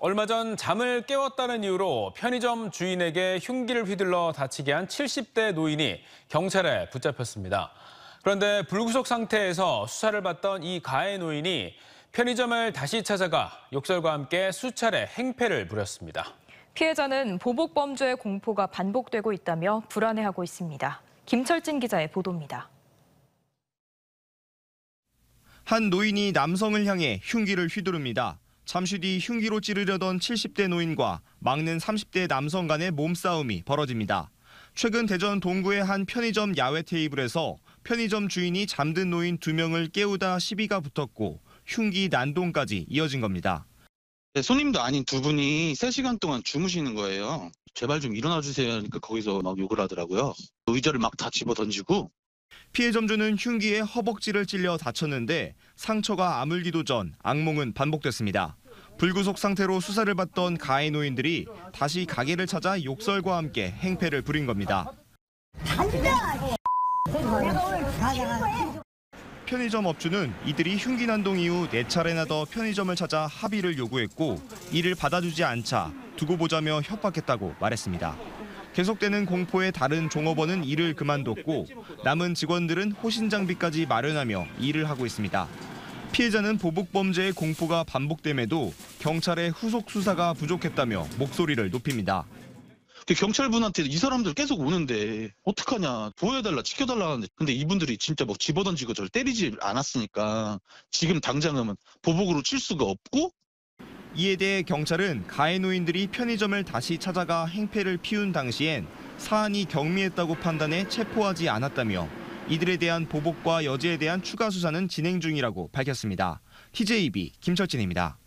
얼마 전 잠을 깨웠다는 이유로 편의점 주인에게 흉기를 휘둘러 다치게 한 70대 노인이 경찰에 붙잡혔습니다. 그런데 불구속 상태에서 수사를 받던 이 가해 노인이 편의점을 다시 찾아가 욕설과 함께 수차례 행패를 부렸습니다. 피해자는 보복 범죄의 공포가 반복되고 있다며 불안해하고 있습니다. 김철진 기자의 보도입니다. 한 노인이 남성을 향해 흉기를 휘두릅니다. 잠시 뒤 흉기로 찌르려던 70대 노인과 막는 30대 남성 간의 몸싸움이 벌어집니다. 최근 대전 동구의 한 편의점 야외 테이블에서 편의점 주인이 잠든 노인 두 명을 깨우다 시비가 붙었고 흉기 난동까지 이어진 겁니다. 네, 손님도 아닌 두 분이 3시간 동안 주무시는 거예요. 제발 좀 일어나 주세요 하니까 거기서 막 욕을 하더라고요. 의자를 막 다 집어 던지고. 피해 점주는 흉기에 허벅지를 찔려 다쳤는데 상처가 아물기도 전 악몽은 반복됐습니다. 불구속 상태로 수사를 받던 가해 노인들이 다시 가게를 찾아 욕설과 함께 행패를 부린 겁니다. 편의점 업주는 이들이 흉기난동 이후 4차례나 더 편의점을 찾아 합의를 요구했고 이를 받아주지 않자 두고 보자며 협박했다고 말했습니다. 계속되는 공포에 다른 종업원은 일을 그만뒀고 남은 직원들은 호신장비까지 마련하며 일을 하고 있습니다. 피해자는 보복범죄의 공포가 반복됨에도 경찰의 후속 수사가 부족했다며 목소리를 높입니다. 경찰분한테 이 사람들 계속 오는데 어떡하냐 보여달라 지켜달라 하는데 근데 이분들이 진짜 뭐 집어던지고 저를 때리지 않았으니까 지금 당장은 보복으로 칠 수가 없고 이에 대해 경찰은 가해 노인들이 편의점을 다시 찾아가 행패를 피운 당시엔 사안이 경미했다고 판단해 체포하지 않았다며 이들에 대한 보복과 여지에 대한 추가 수사는 진행 중이라고 밝혔습니다. TJB 김철진입니다.